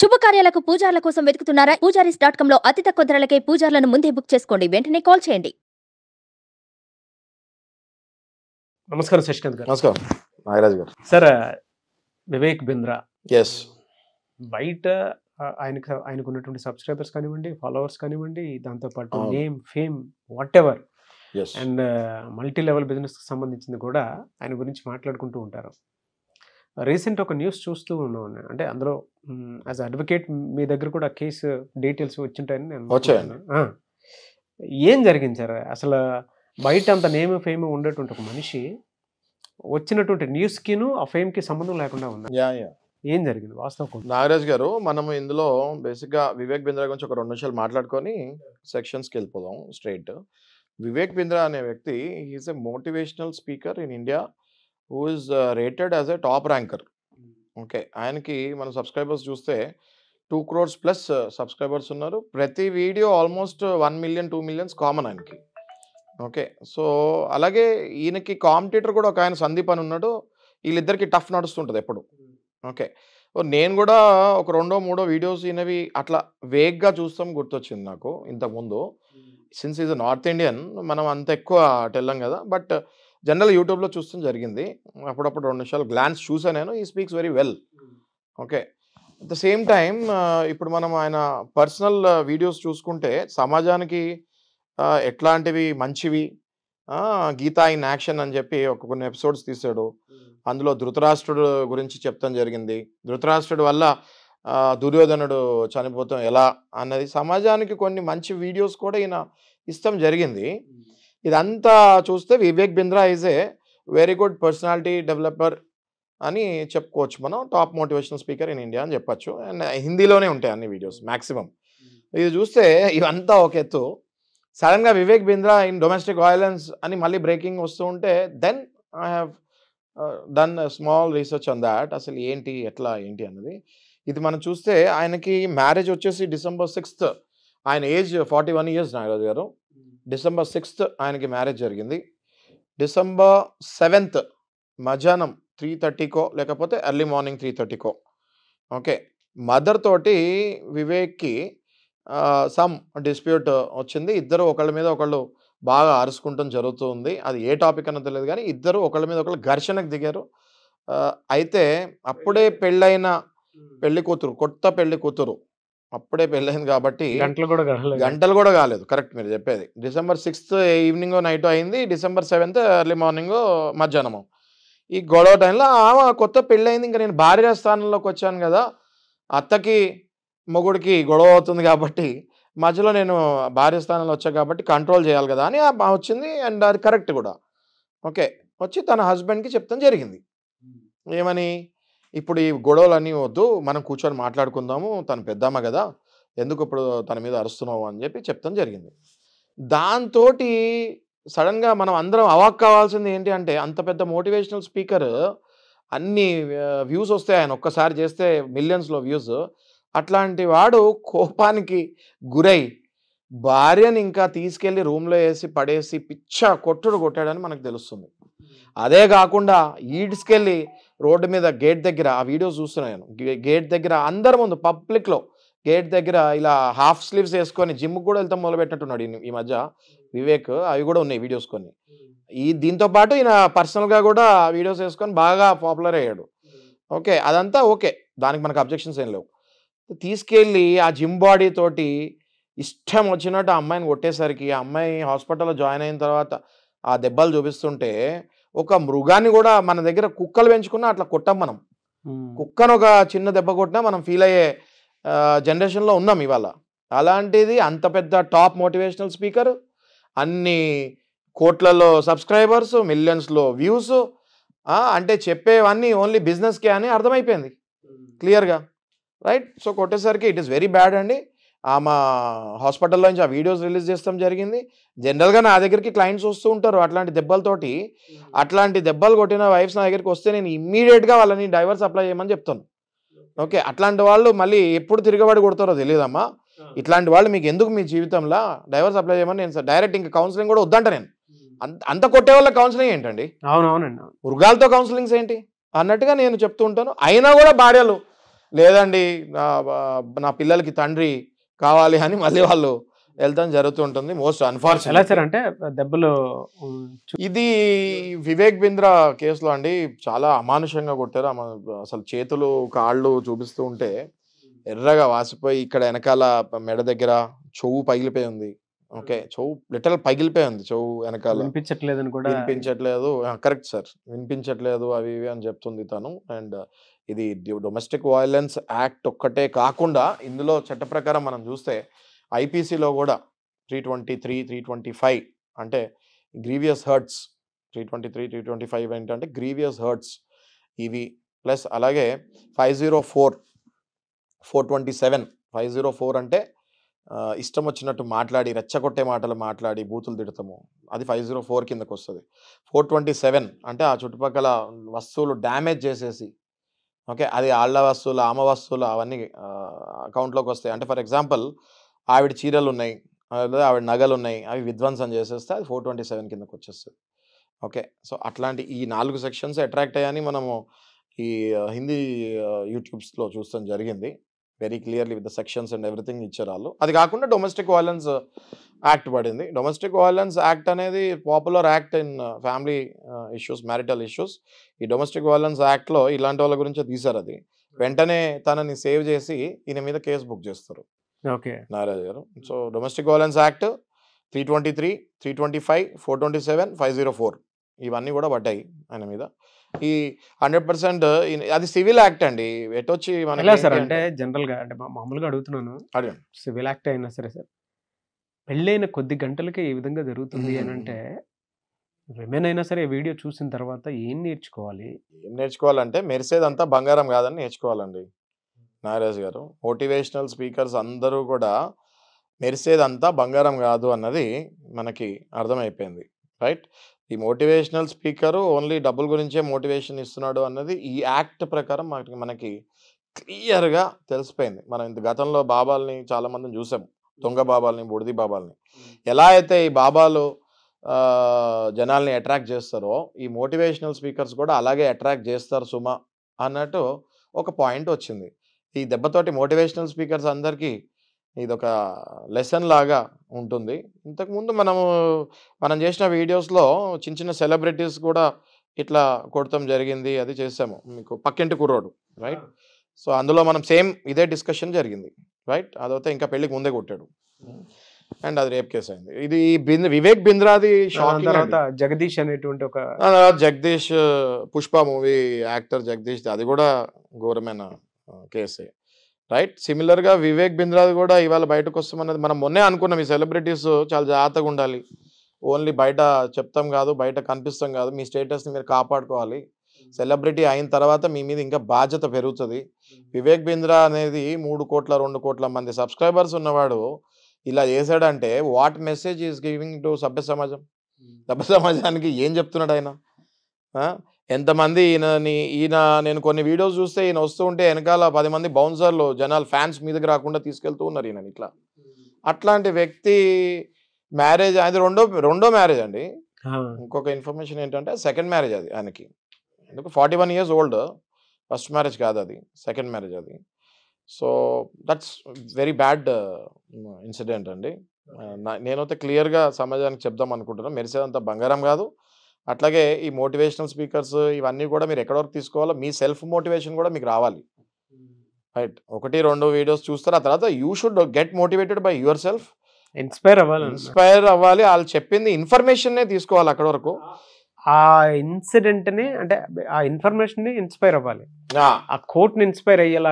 శుభకార్యాలకు పూజార్ల కోసం వెతుకుతున్నారా Poojaris dot com లో అతి తక్కువ ధరలకే పూజార్లను ముందే బుక్ చేసుకోండి వెంటనే కాల్ చేయండి నమస్కారం శశికాంత్ గారు నమస్కారం నాగరాజు గారు సార్ వివేక్ బింద్రా ఎస్ బయట ఆయనకు ఆయనకు ఉన్నటువంటి సబ్స్క్రైబర్స్ కానివ్వండి ఫాలోవర్స్ కానివ్వండి దాంతోపాటు name fame whatever and multi level కి సంబంధించింది కూడా ఆయన గురించి మాట్లాడుకుంటూ ఉంటారు రీసెంట్ ఒక న్యూస్ చూస్తూ ఉన్నాను అంటే అందులో యాజ్ అడ్వకేట్ మీ దగ్గర కూడా కేసు డీటెయిల్స్ వచ్చింటాయని నేను ఏం జరిగింది సార్ అసలు బయట అంత నేమ్ ఫేమ్ ఉండేటువంటి ఒక మనిషి వచ్చినటువంటి న్యూస్కిను ఆ ఫేమ్కి సంబంధం లేకుండా ఉంది ఏం జరిగింది వాస్తవం నాగరాజ్ గారు మనం ఇందులో బేసిక్గా వివేక్ బింద్రా గురించి ఒక రెండు నిమిషాలు మాట్లాడుకొని సెక్షన్స్కి వెళ్ళిపోదాం స్ట్రైట్ వివేక్ బింద్రా అనే వ్యక్తి he is a motivational speaker in India who is rated as a top ranker okay ఆయనకి మన సబ్స్క్రైబర్స్ చూస్తే two crores plus uh, subscribers ఉన్నారు ప్రతి video almost one million two millions common ఆయనకి ఓకే సో అలాగే ఈయనకి కాంపిటేటర్ కూడా ఒక ఆయన సందీప్ అని ఉన్నాడు వీళ్ళిద్దరికి టఫ్ నడుస్తుంటుంది ఎప్పుడు hmm. ఓకే నేను కూడా ఒక రెండో మూడో వీడియోస్ ఈయనవి అట్లా వేగ్గా చూస్తాం గుర్తొచ్చింది నాకు ఇంతకుముందు సిన్స్ ఈజ్ నార్త్ ఇండియన్ మనం అంత ఎక్కువ టెల్లం కదా బట్ జనరల్ యూట్యూబ్లో చూస్తాం జరిగింది అప్పుడప్పుడు రెండు నిమిషాలు గ్లాన్స్ చూసా నేను ఈ speaks very well okay at the same time ఇప్పుడు మనం ఆయన పర్సనల్ వీడియోస్ చూసుకుంటే సమాజానికి ఎట్లాంటివి మంచివి గీతా ఇన్ యాక్షన్ అని చెప్పి ఒక కొన్ని ఎపిసోడ్స్ తీశాడు అందులో ధృతరాష్ట్రుడు గురించి చెప్తాం జరిగింది ధృతరాష్ట్రుడు వల్ల దుర్యోధనుడు చనిపోతాం ఎలా అన్నది సమాజానికి కొన్ని మంచి వీడియోస్ కూడా ఈయన ఇస్తాం జరిగింది ఇదంతా చూస్తే Vivek Bindra is a very good personality developer అని చెప్పుకోవచ్చు మనం top motivational speaker in India అని చెప్పచ్చు అండ్ హిందీలోనే ఉంటాయి అన్ని వీడియోస్ మ్యాక్సిమం hmm. ఇది చూస్తే ఇవంతా ఒక ఎత్తు సడన్గా Vivek Bindra in domestic violence అని మళ్ళీ బ్రేకింగ్ వస్తూ ఉంటే then I have done small research on that అసలు ఏంటి ఎట్లా ఏంటి అన్నది ఇది మనం చూస్తే ఆయనకి మ్యారేజ్ వచ్చేసి డిసెంబర్ సిక్స్త్ ఆయన age forty one years Nagaraju garu December sixth ఆయనకి మ్యారేజ్ జరిగింది డిసెంబర్ సెవెంత్ మధ్యాహ్నం త్రీ థర్టీకో లేకపోతే ఎర్లీ మార్నింగ్ త్రీ థర్టీకో ఓకే మదర్ తోటి వివేక్కి సమ్ డిస్ప్యూట్ వచ్చింది ఇద్దరు ఒకళ్ళ మీద ఒకళ్ళు బాగా అరుచుకుంటాం జరుగుతుంది అది ఏ టాపిక్ అన్నది తెలియదు కానీ ఇద్దరు ఒకళ్ళ మీద ఒకళ్ళు ఘర్షణకు దిగారు అయితే అప్పుడే పెళ్ళైన పెళ్ళి కూతురు కొత్త పెళ్ళి కూతురు అప్పుడే పెళ్ళైంది కాబట్టి గంటలు కూడా గంటలు కూడా కాలేదు కరెక్ట్ మీరు చెప్పేది డిసెంబర్ సిక్స్త్ ఈవినింగ్ నైట్ అయింది డిసెంబర్ సెవెంత్ ఎర్లీ మార్నింగ్ మధ్యాహ్నము ఈ గొడవ టైంలో ఆమె కొత్త పెళ్ళైంది ఇంకా నేను భార్య స్థానంలోకి వచ్చాను కదా అత్తకి మొగుడికి గొడవ అవుతుంది కాబట్టి మధ్యలో నేను భార్య స్థానంలో వచ్చా కాబట్టి కంట్రోల్ చేయాలి కదా అని వచ్చింది అండ్ అది కరెక్ట్ కూడా ఓకే వచ్చి తన హస్బెండ్కి చెప్తాం జరిగింది ఏమని ఇప్పుడు ఈ గొడవలన్నీ వద్దు మనం కూర్చొని మాట్లాడుకుందాము తను పెద్దమ్మ కదా ఎందుకు ఇప్పుడు తన మీద అరుస్తున్నావు అని చెప్పి చెప్తాం జరిగింది దాంతో సడన్గా మనం అందరం అవాక్ కావాల్సింది ఏంటి అంటే అంత పెద్ద మోటివేషనల్ స్పీకర్ అన్ని వ్యూస్ వస్తాయి ఆయన ఒక్కసారి చేస్తే మిలియన్స్లో వ్యూస్ అట్లాంటి వాడు కోపానికి గురై భార్యని ఇంకా తీసుకెళ్ళి రూమ్లో వేసి పడేసి పిచ్చ కొట్టుడు కొట్టాడని మనకు తెలుస్తుంది అదే కాకుండా ఈడ్స్కెళ్ళి రోడ్డు మీద గేట్ దగ్గర ఆ వీడియో చూస్తున్నాను గేట్ దగ్గర అందరి ముందు పబ్లిక్లో గేట్ దగ్గర ఇలా హాఫ్ స్లీవ్స్ వేసుకొని జిమ్ కూడా వెళ్తాం మొదలుపెట్టినట్టున్నాడు ఈ మధ్య వివేక్ అవి కూడా ఉన్నాయి వీడియోస్ కొన్ని ఈ దీంతో పాటు ఈయన పర్సనల్గా కూడా వీడియోస్ వేసుకొని బాగా పాపులర్ అయ్యాడు ఓకే అదంతా ఓకే దానికి మనకు అబ్జెక్షన్స్ ఏం లేవు తీసుకెళ్ళి ఆ జిమ్ బాడీ తోటి ఇష్టం వచ్చినట్టు ఆ అమ్మాయిని కొట్టేసరికి ఆ అమ్మాయి హాస్పిటల్లో జాయిన్ అయిన తర్వాత ఆ దెబ్బలు చూపిస్తుంటే ఒక మృగాన్ని కూడా మన దగ్గర కుక్కలు పెంచుకున్నా అట్లా కొట్టాం మనం కుక్కను ఒక చిన్న దెబ్బ కొట్టినా మనం ఫీల్ అయ్యే జనరేషన్లో ఉన్నాం ఇవాళ అలాంటిది అంత పెద్ద టాప్ మోటివేషనల్ స్పీకర్ అన్ని కోట్లలో సబ్స్క్రైబర్స్ మిలియన్స్లో వ్యూస్ అంటే చెప్పేవన్నీ ఓన్లీ బిజినెస్కే అని అర్థమైపోయింది క్లియర్గా రైట్ సో కొట్టేసరికి ఇట్ ఈస్ వెరీ బ్యాడ్ అండి ఆమె హాస్పిటల్లో నుంచి ఆ వీడియోస్ రిలీజ్ చేస్తాం జరిగింది జనరల్గా నా దగ్గరికి క్లయింట్స్ వస్తూ ఉంటారు అట్లాంటి దెబ్బలతోటి అట్లాంటి దెబ్బలు కొట్టిన వైఫ్స్ నా దగ్గరికి వస్తే నేను ఇమ్మీడియట్గా వాళ్ళని డైవర్స్ అప్లై చేయమని చెప్తాను ఓకే అట్లాంటి వాళ్ళు మళ్ళీ ఎప్పుడు తిరగబడి కొడతారో తెలియదమ్మా ఇట్లాంటి వాళ్ళు మీకు ఎందుకు మీ జీవితంలో డైవర్స్ అప్లై చేయమని నేను డైరెక్ట్ ఇంకా కౌన్సిలింగ్ కూడా వద్దంట నేను అంత కొట్టే వాళ్ళ కౌన్సిలింగ్ ఏంటండి అవునవునండి మృగాలతో కౌన్సిలింగ్స్ ఏంటి అన్నట్టుగా నేను చెప్తూ ఉంటాను అయినా కూడా భార్యలు లేదండి నా పిల్లలకి తండ్రి కావాలి అని మళ్ళీ వాళ్ళు వెళ్తాం జరుగుతుంటుంది మోస్ట్ అన్ఫార్చునేట్ అంటే దెబ్బలు ఇది వివేక్ బింద్రా కేసులో అండి చాలా అమానుషంగా కొట్టారు అసలు చేతులు కాళ్ళు చూపిస్తూ ఉంటే ఎర్రగా వాసిపోయి ఇక్కడ వెనకాల మెడ దగ్గర చెవు పగిలిపోయి ఉంది ఓకే చెవు లిటల్ పగిలిపోయి ఉంది చెవు వెనకాల వినిపించట్లేదు కూడా వినిపించట్లేదు కరెక్ట్ సార్ వినిపించట్లేదు అవి ఇవి అని చెప్తుంది తను అండ్ ఇది డొమెస్టిక్ వైలెన్స్ యాక్ట్ ఒక్కటే కాకుండా ఇందులో చట్ట ప్రకారం మనం చూస్తే ఐపీసీలో కూడా three twenty three three twenty five అంటే grievous hurts three twenty three three twenty five ఏంటంటే గ్రీవియస్ హర్ట్స్ ఇవి ప్లస్ అలాగే five zero four four twenty seven five zero four అంటే ఇష్టం వచ్చినట్టు మాట్లాడి రెచ్చగొట్టే మాటలు మాట్లాడి బూతులు తిడతాము అది ఫైవ్ జీరో ఫోర్ కిందకు వస్తుంది ఫోర్ ట్వంటీ సెవెన్ అంటే ఆ చుట్టుపక్కల వస్తువులు డ్యామేజ్ చేసేసి ఓకే అది ఆళ్ళ వస్తువులు ఆమ వస్తువులు అవన్నీ అకౌంట్లోకి వస్తాయి అంటే ఫర్ ఎగ్జాంపుల్ ఆవిడ చీరలు ఉన్నాయి లేదా ఆవిడ నగలు ఉన్నాయి అవి విధ్వంసం చేసేస్తే అది ఫోర్ ట్వంటీ సెవెన్ కిందకు వచ్చేస్తుంది ఓకే సో అట్లాంటి ఈ నాలుగు సెక్షన్స్ అట్రాక్ట్ అయ్యాని మనము ఈ హిందీ యూట్యూబ్స్లో చూస్తాం జరిగింది very clearly with the sections and everything ఇచ్చారు వాళ్ళు అది కాకుండా డొమెస్టిక్ వైలెన్స్ యాక్ట్ పడింది డొమెస్టిక్ వైలెన్స్ యాక్ట్ అనేది popular act in family issues marital issues ఈ డొమెస్టిక్ వైలెన్స్ యాక్ట్లో ఇలాంటి వాళ్ళ గురించే తీశారు అది వెంటనే తనని సేవ్ చేసి ఈయన మీద కేసు బుక్ చేస్తారు okay Naraj garu so domestic violence act three twenty three three twenty five four twenty seven five zero four ఇవన్నీ కూడా పడ్డాయి ఆయన మీద ఈ హండ్రెడ్ పర్సెంట్ అది సివిల్ యాక్ట్ అండి ఎటొచ్చి ఎలా సార్ అంటే గా అంటే మామూలుగా అడుగుతున్నాను సివిల్ యాక్ట్ అయినా సరే సార్ పెళ్ళైన కొద్ది గంటలకే ఈ విధంగా జరుగుతుంది అని అంటే విమెన్ అయినా సరే వీడియో చూసిన తర్వాత ఏం నేర్చుకోవాలి ఏం నేర్చుకోవాలంటే మెరిసేదంతా బంగారం కాదని నేర్చుకోవాలండి నాగరాజు గారు మోటివేషనల్ స్పీకర్స్ అందరూ కూడా మెరిసేదంతా బంగారం కాదు అన్నది మనకి అర్థమైపోయింది రైట్ ఈ మోటివేషనల్ స్పీకరు ఓన్లీ డబ్బుల గురించే మోటివేషన్ ఇస్తున్నాడు అన్నది ఈ యాక్ట్ ప్రకారం మనకి మనకి క్లియర్గా తెలిసిపోయింది మనం ఇంత గతంలో బాబాల్ని చాలామంది చూసాం దొంగ బాబాల్ని బుడిది బాబాల్ని ఎలా అయితే ఈ బాబాలు జనాల్ని అట్రాక్ట్ చేస్తారో ఈ మోటివేషనల్ స్పీకర్స్ కూడా అలాగే అట్రాక్ట్ చేస్తారు సుమ అన్నట్టు ఒక పాయింట్ వచ్చింది ఈ దెబ్బతోటి మోటివేషనల్ స్పీకర్స్ అందరికీ ఇదొక లెసన్ లాగా ఉంటుంది ఇంతకుముందు మనము మనం చేసిన వీడియోస్లో చిన్న చిన్న సెలబ్రిటీస్ కూడా ఇట్లా కొడతాం జరిగింది అది చేసాము మీకు పక్కింటి కుర్రోడు రైట్ సో అందులో మనం సేమ్ ఇదే డిస్కషన్ జరిగింది రైట్ అదైతే ఇంకా పెళ్ళికి ముందే కొట్టాడు అండ్ అది రేప్ కేసు అయింది ఇది వివేక్ బింద్రాది తర్వాత జగదీష్ అనేటువంటి ఒక జగదీష్ పుష్ప మూవీ యాక్టర్ జగదీష్ అది కూడా ఘోరమైన కేసే రైట్ సిమిలర్గా వివేక్ బింద్రా కూడా ఇవాళ బయటకు వస్తామన్నది మనం మొన్నే అనుకున్నాం ఈ సెలబ్రిటీస్ చాలా జాగ్రత్తగా ఉండాలి ఓన్లీ బయట చెప్తాం కాదు బయట కనిపిస్తాం కాదు మీ స్టేటస్ని మీరు కాపాడుకోవాలి సెలబ్రిటీ hmm. అయిన తర్వాత మీ మీద ఇంకా బాధ్యత పెరుగుతుంది వివేక్ hmm. బింద్రా అనేది మూడు కోట్ల రెండు కోట్ల మంది సబ్స్క్రైబర్స్ ఉన్నవాడు ఇలా చేశాడంటే what message is giving to సభ్య సమాజం hmm. సభ్య సమాజానికి ఏం చెప్తున్నాడు ఆయన ఎంతమంది ఈయనని ఈయన నేను కొన్ని వీడియోస్ చూస్తే ఈయన వస్తూ ఉంటే వెనకాల పది మంది బౌన్సర్లు జనాలు ఫ్యాన్స్ మీదకి రాకుండా తీసుకెళ్తూ ఉన్నారు ఈయన ఇట్లా అట్లాంటి వ్యక్తి మ్యారేజ్ అది రెండో రెండో మ్యారేజ్ అండి ఇంకొక ఇన్ఫర్మేషన్ ఏంటంటే సెకండ్ మ్యారేజ్ అది ఆయనకి ఎందుకు forty one years old first marriage కాదు అది సెకండ్ మ్యారేజ్ అది so that's very bad incident అండి నేనైతే క్లియర్గా సమాజానికి చెప్దాం అనుకుంటున్నాను మెరిసేదంత బంగారం కాదు అట్లాగే ఈ మోటివేషనల్ స్పీకర్స్ ఇవన్నీ కూడా మీరు ఎక్కడ వరకు తీసుకోవాలో మీ సెల్ఫ్ మోటివేషన్ కూడా మీకు రావాలి hmm. రైట్ ఒకటి రెండు వీడియోస్ చూస్తారు ఆ తర్వాత you should get motivated by yourself inspire అవ్వాలి ఇన్స్పైర్ అవ్వాలి వాళ్ళు చెప్పింది ఇన్ఫర్మేషన్నే తీసుకోవాలి అక్కడ వరకు ఆ ఇన్సిడెంట్ని అంటే ఆ ఇన్ఫర్మేషన్ ని ఇన్స్పైర్ అవ్వాలి ఆ కోట్ని ఇన్స్పైర్ అయ్యేలా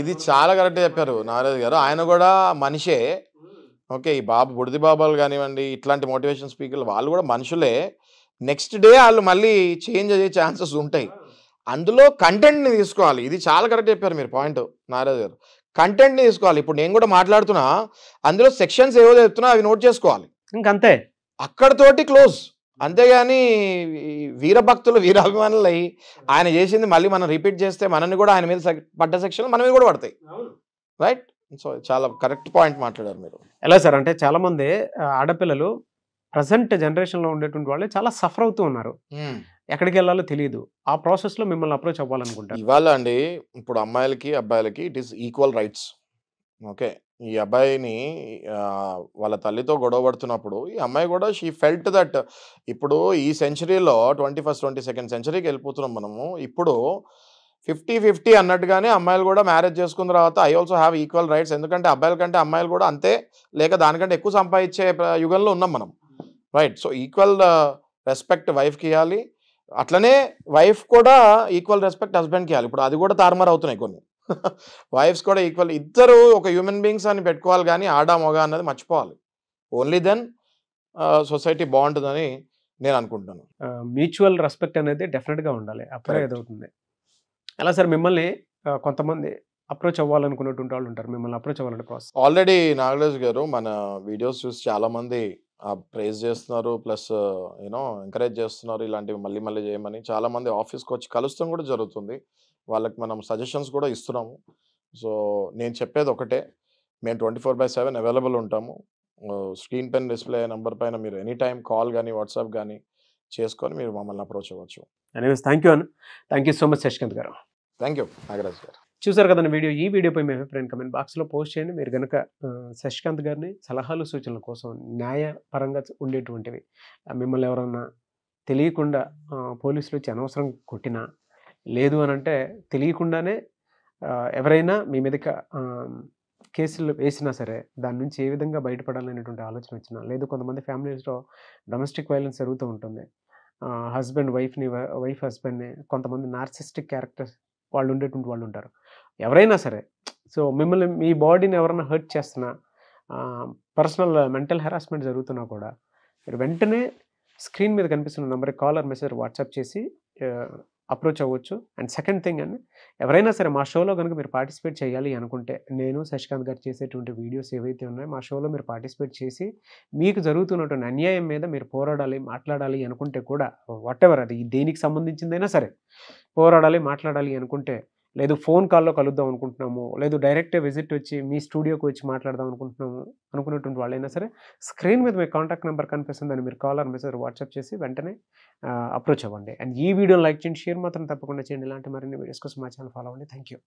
ఇది చాలా కరెక్ట్ చెప్పారు నారాజ్ గారు ఆయన కూడా మనిషే hmm. ఓకే ఈ బాబు బుడిది బాబాలు కానివ్వండి ఇట్లాంటి మోటివేషన్ స్పీకర్లు వాళ్ళు కూడా మనుషులే నెక్స్ట్ డే వాళ్ళు మళ్ళీ చేంజ్ అయ్యే ఛాన్సెస్ ఉంటాయి అందులో కంటెంట్ని తీసుకోవాలి ఇది చాలా కరెక్ట్ చెప్పారు మీరు పాయింట్ నారాజ్ గారు కంటెంట్ని తీసుకోవాలి ఇప్పుడు నేను కూడా మాట్లాడుతున్నా అందులో సెక్షన్స్ ఏవో చెప్తున్నా అవి నోట్ చేసుకోవాలి ఇంకంతే అక్కడతోటి క్లోజ్ అంతేగాని వీరభక్తులు వీరాభిమానులు అయ్యి ఆయన చేసింది మళ్ళీ మనం రిపీట్ చేస్తే మనల్ని కూడా ఆయన మీద పడ్డ సెక్షన్లు మన మీద కూడా పడతాయి రైట్ సో చాలా కరెక్ట్ పాయింట్ మాట్లాడారు మీరు ఎలా సార్ అంటే చాలామంది ఆడపిల్లలు ప్రజెంట్ జనరేషన్లో ఉండేటువంటి వాళ్ళే చాలా సఫర్ అవుతూ ఉన్నారు ఎక్కడికి వెళ్ళాలో తెలియదు ఆ ప్రాసెస్లో మిమ్మల్ని అప్రోచ్ అవ్వాలనుకుంటారు ఇవాళ అండి ఇప్పుడు అమ్మాయిలకి అబ్బాయిలకి it is equal rights okay ఈ అబ్బాయిని వాళ్ళ తల్లితో గొడవ పడుతున్నప్పుడు ఈ అమ్మాయి కూడా షీ ఫెల్ట్ దట్ ఇప్పుడు ఈ సెంచరీలో ట్వంటీ ఫస్ట్ ట్వంటీ సెకండ్ సెంచరీకి వెళ్ళిపోతున్నాం మనము ఇప్పుడు ఫిఫ్టీ ఫిఫ్టీ అన్నట్టుగానే అమ్మాయిలు కూడా మ్యారేజ్ చేసుకున్న తర్వాత I also have equal rights ఎందుకంటే అబ్బాయిల కంటే అమ్మాయిలు కూడా అంతే లేక దానికంటే ఎక్కువ సంపాదించే యుగంలో ఉన్నాం మనం రైట్ సో ఈక్వల్ రెస్పెక్ట్ వైఫ్కి ఇవ్వాలి అట్లనే వైఫ్ కూడా ఈక్వల్ రెస్పెక్ట్ హస్బెండ్కి ఇవ్వాలి ఇప్పుడు అది కూడా తారుమారు అవుతున్నాయి కొన్ని వైఫ్స్ కూడా ఈక్వల్ ఇద్దరు ఒక హ్యూమన్ బీయింగ్స్ అని పెట్టుకోవాలి కానీ ఆడా మొగ అన్నది మర్చిపోవాలి ఓన్లీ దెన్ సొసైటీ బాగుంటుందని నేను అనుకుంటున్నాను మ్యూచువల్ రెస్పెక్ట్ అనేది డెఫినెట్గా ఉండాలి అప్పుడే అవుతుంది అలా సార్ మిమ్మల్ని కొంతమంది అప్రోచ్ అవ్వాలనుకున్నటువంటి వాళ్ళు ఉంటారు మిమ్మల్ని అప్రోచ్ అవ్వాలంటే ప్రాసెస్ ఆల్రెడీ నాగరాజ్ గారు మన వీడియోస్ చూసి చాలామంది ప్రేజ్ చేస్తున్నారు ప్లస్ యూనో ఎంకరేజ్ చేస్తున్నారు ఇలాంటివి మళ్ళీ మళ్ళీ చేయమని చాలామంది ఆఫీస్కి వచ్చి కలుస్తాం కూడా జరుగుతుంది వాళ్ళకి మనం సజెషన్స్ కూడా ఇస్తున్నాము సో నేను చెప్పేది ఒకటే మేము twenty four by seven available ఉంటాము స్క్రీన్ పెన్ డిస్ప్లే నెంబర్ పైన మీరు ఎనీ టైం కాల్ కానీ వాట్సాప్ కానీ చేసుకొని మీరు మమ్మల్ని అప్రోచ్ అవ్వచ్చు ఎనీవేస్ థ్యాంక్ యూ అన్న thank you so much Shashikant garu thank you Nagaraj గారు చూసారు కదండి వీడియో ఈ వీడియోపై మీ అభిప్రాయం కమెంట్ బాక్స్లో పోస్ట్ చేయండి మీరు కనుక శశికాంత్ గారిని సలహాలు సూచనల కోసం న్యాయపరంగా ఉండేటువంటివి మిమ్మల్ని ఎవరన్నా తెలియకుండా పోలీసులు వచ్చి అనవసరం కొట్టినా లేదు అని అంటే తెలియకుండానే ఎవరైనా మీ మీద కేసులు వేసినా సరే దాని నుంచి ఏ విధంగా బయటపడాలనేటువంటి ఆలోచన వచ్చినా లేదు కొంతమంది ఫ్యామిలీస్లో డొమెస్టిక్ వైలెన్స్ జరుగుతూ ఉంటుంది హస్బెండ్ వైఫ్ని వైఫ్ హస్బెండ్ని కొంతమంది నార్సిస్టిక్ క్యారెక్టర్స్ వాళ్ళు ఉండేటువంటి వాళ్ళు ఉంటారు ఎవరైనా సరే సో మిమ్మల్ని మీ బాడీని ఎవరైనా హర్ట్ చేస్తున్నా పర్సనల్ మెంటల్ హెరాస్మెంట్ జరుగుతున్నా కూడా మీరు వెంటనే స్క్రీన్ మీద కనిపిస్తున్న నెంబర్కి కాల్ ఆర్ మెసేజ్ వాట్సాప్ చేసి అప్రోచ్ అవ్వచ్చు అండ్ సెకండ్ థింగ్ అని ఎవరైనా సరే మా షోలో కనుక మీరు పార్టిసిపేట్ చేయాలి అనుకుంటే నేను శశికాంత్ గారు చేసేటువంటి వీడియోస్ ఏవైతే ఉన్నాయో మా షోలో మీరు పార్టిసిపేట్ చేసి మీకు జరుగుతున్నటువంటి అన్యాయం మీద మీరు పోరాడాలి మాట్లాడాలి అనుకుంటే కూడా వాట్ ఎవర్ అది దేనికి సంబంధించిందైనా సరే పోరాడాలి మాట్లాడాలి అనుకుంటే లేదు ఫోన్ కాల్లో కలుద్దాం అనుకుంటున్నాము లేదు డైరెక్ట్ విజిట్ వచ్చి మీ స్టూడియోకి వచ్చి మాట్లాడదాం అనుకుంటున్నాము అనుకున్నటువంటి వాళ్ళైనా సరే స్క్రీన్ మీద మీ కాంటాక్ట్ నెంబర్ కనిపిస్తుంది అని మీరు కాల్ ఆర్ మెసేజ్ వాట్సాప్ చేసి వెంటనే అప్రోచ్ అవ్వండి అండ్ ఈ వీడియో లైక్ చేయండి షేర్ మాత్రం తప్పకుండా చేయండి ఇలాంటి మరిన్ని వీడియోస్ కోసం మా ఛానల్ ఫాలో అవ్వండి థ్యాంక్ యూ